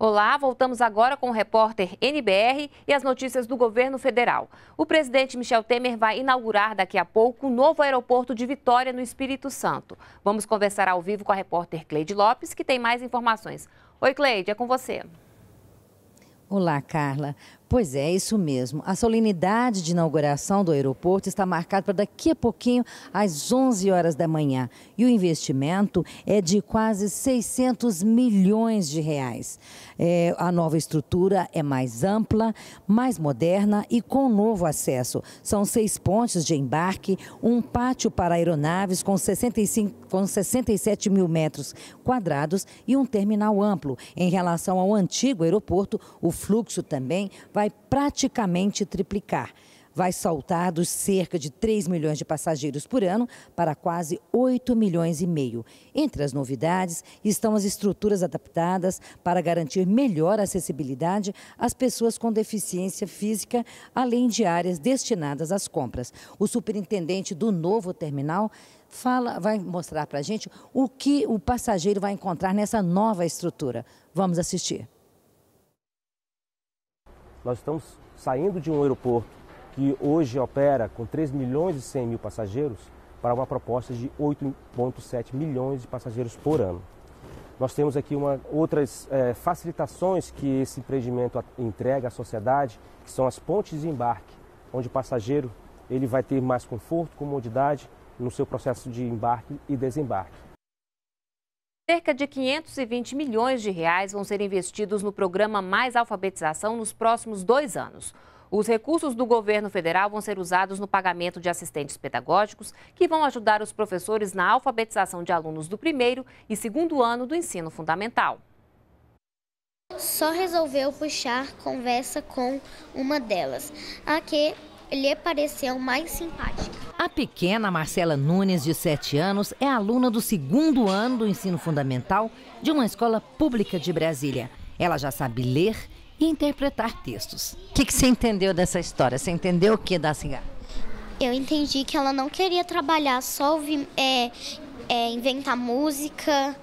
Olá, voltamos agora com o repórter NBR e as notícias do governo federal. O presidente Michel Temer vai inaugurar daqui a pouco o novo aeroporto de Vitória, no Espírito Santo. Vamos conversar ao vivo com a repórter Cleide Lopes, que tem mais informações. Oi, Cleide, é com você. Olá, Carla. Pois é, isso mesmo. A solenidade de inauguração do aeroporto está marcada para daqui a pouquinho, às 11 horas da manhã. E o investimento é de quase 600 milhões de reais. É, a nova estrutura é mais ampla, mais moderna e com novo acesso. São seis pontes de embarque, um pátio para aeronaves com, 65, com 67 mil metros quadrados e um terminal amplo. Em relação ao antigo aeroporto, o fluxo também vai vai praticamente triplicar. Vai saltar dos cerca de 3 milhões de passageiros por ano para quase 8 milhões e meio. Entre as novidades estão as estruturas adaptadas para garantir melhor acessibilidade às pessoas com deficiência física, além de áreas destinadas às compras. O superintendente do novo terminal fala, vai mostrar para a gente o que o passageiro vai encontrar nessa nova estrutura. Vamos assistir. Nós estamos saindo de um aeroporto que hoje opera com 3 milhões e 100 mil passageiros para uma proposta de 8,7 milhões de passageiros por ano. Nós temos aqui uma, outras é, facilitações que esse empreendimento entrega à sociedade, que são as pontes de embarque, onde o passageiro ele vai ter mais conforto, comodidade no seu processo de embarque e desembarque. Cerca de 520 milhões de reais vão ser investidos no programa Mais Alfabetização nos próximos dois anos. Os recursos do governo federal vão ser usados no pagamento de assistentes pedagógicos, que vão ajudar os professores na alfabetização de alunos do primeiro e segundo ano do ensino fundamental. Só resolveu puxar conversa com uma delas, a que lhe pareceu mais simpática. A pequena Marcela Nunes, de 7 anos, é aluna do segundo ano do ensino fundamental de uma escola pública de Brasília. Ela já sabe ler e interpretar textos. O que, que você entendeu dessa história? Você entendeu o que da cigarra? Eu entendi que ela não queria trabalhar, só ouvir, é, é, inventar música,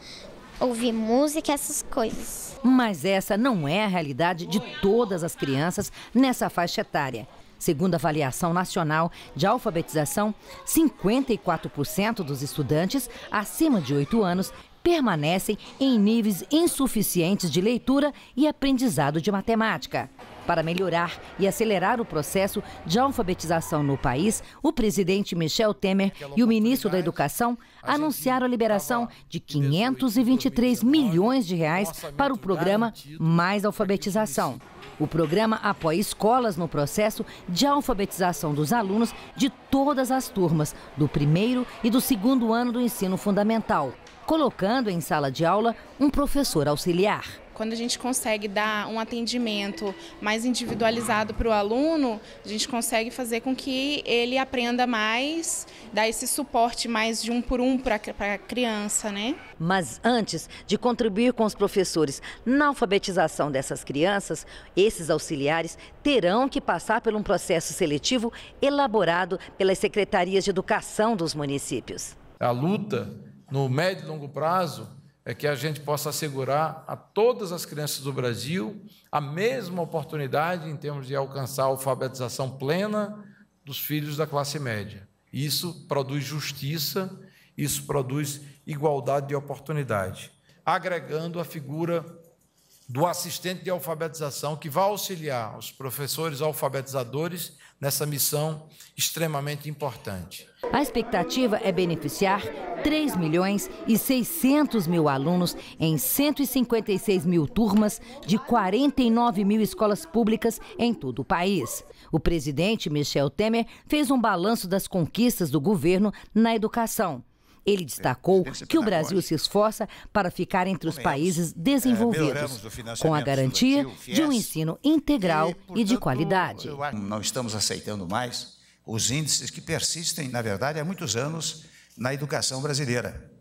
ouvir música, essas coisas. Mas essa não é a realidade de todas as crianças nessa faixa etária. Segundo a avaliação nacional de alfabetização, 54% dos estudantes acima de 8 anos permanecem em níveis insuficientes de leitura e aprendizado de matemática. Para melhorar e acelerar o processo de alfabetização no país, o presidente Michel Temer e o ministro da Educação anunciaram a liberação de 523 milhões de reais para o programa Mais Alfabetização. O programa apoia escolas no processo de alfabetização dos alunos de todas as turmas, do primeiro e do segundo ano do ensino fundamental, colocando em sala de aula um professor auxiliar. Quando a gente consegue dar um atendimento mais individualizado para o aluno, a gente consegue fazer com que ele aprenda mais, dar esse suporte mais de um por um para a criança, né? Mas antes de contribuir com os professores na alfabetização dessas crianças, esses auxiliares terão que passar por um processo seletivo elaborado pelas secretarias de educação dos municípios. A luta no médio e longo prazo é que a gente possa assegurar a todas as crianças do Brasil a mesma oportunidade em termos de alcançar a alfabetização plena dos filhos da classe média. Isso produz justiça, isso produz igualdade de oportunidade, agregando a figura do assistente de alfabetização que vai auxiliar os professores alfabetizadores nessa missão extremamente importante. A expectativa é beneficiar 3 milhões e 600 mil alunos em 156 mil turmas de 49 mil escolas públicas em todo o país. O presidente Michel Temer fez um balanço das conquistas do governo na educação. Ele é, destacou que o Brasil se esforça para ficar entre os países é, desenvolvidos, com a garantia de um ensino integral e de qualidade. Não estamos aceitando mais os índices que persistem, na verdade, há muitos anos na educação brasileira.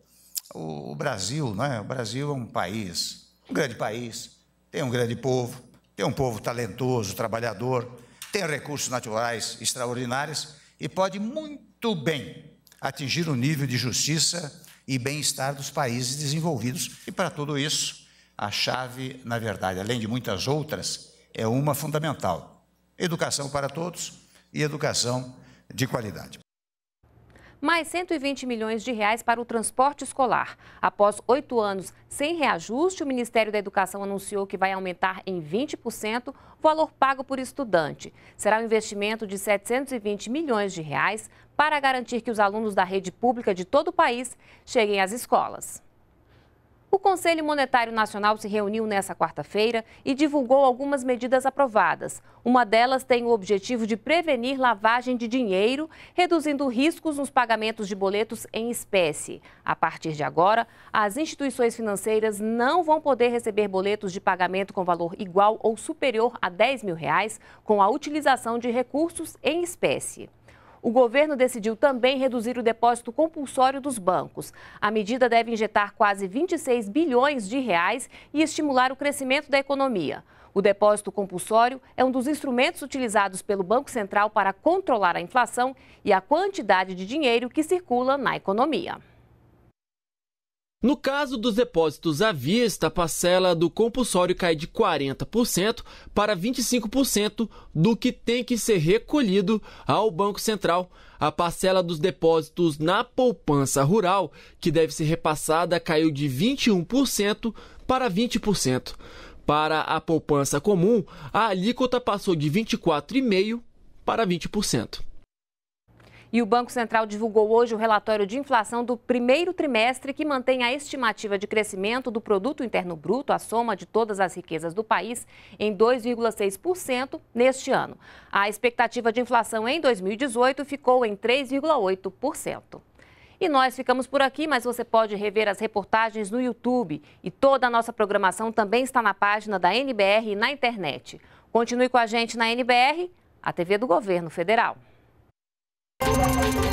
O Brasil, é? o Brasil é um país, um grande país, tem um grande povo, tem um povo talentoso, trabalhador, tem recursos naturais extraordinários e pode muito bem atingir o nível de justiça e bem-estar dos países desenvolvidos. E para tudo isso, a chave, na verdade, além de muitas outras, é uma fundamental: educação para todos e educação de qualidade mais 120 milhões de reais para o transporte escolar. Após oito anos sem reajuste, o Ministério da Educação anunciou que vai aumentar em 20% o valor pago por estudante. Será um investimento de 720 milhões de reais para garantir que os alunos da rede pública de todo o país cheguem às escolas. O Conselho Monetário Nacional se reuniu nesta quarta-feira e divulgou algumas medidas aprovadas. Uma delas tem o objetivo de prevenir lavagem de dinheiro, reduzindo riscos nos pagamentos de boletos em espécie. A partir de agora, as instituições financeiras não vão poder receber boletos de pagamento com valor igual ou superior a 10 mil reais com a utilização de recursos em espécie. O governo decidiu também reduzir o depósito compulsório dos bancos. A medida deve injetar quase 26 bilhões de reais e estimular o crescimento da economia. O depósito compulsório é um dos instrumentos utilizados pelo Banco Central para controlar a inflação e a quantidade de dinheiro que circula na economia. No caso dos depósitos à vista, a parcela do compulsório cai de 40% para 25% do que tem que ser recolhido ao Banco Central. A parcela dos depósitos na poupança rural, que deve ser repassada, caiu de 21% para 20%. Para a poupança comum, a alíquota passou de 24,5% para 20%. E o Banco Central divulgou hoje o relatório de inflação do primeiro trimestre, que mantém a estimativa de crescimento do produto interno bruto, a soma de todas as riquezas do país, em 2,6% neste ano. A expectativa de inflação em 2018 ficou em 3,8%. E nós ficamos por aqui, mas você pode rever as reportagens no YouTube. E toda a nossa programação também está na página da NBR e na internet. Continue com a gente na NBR, a TV do Governo Federal. Thank you.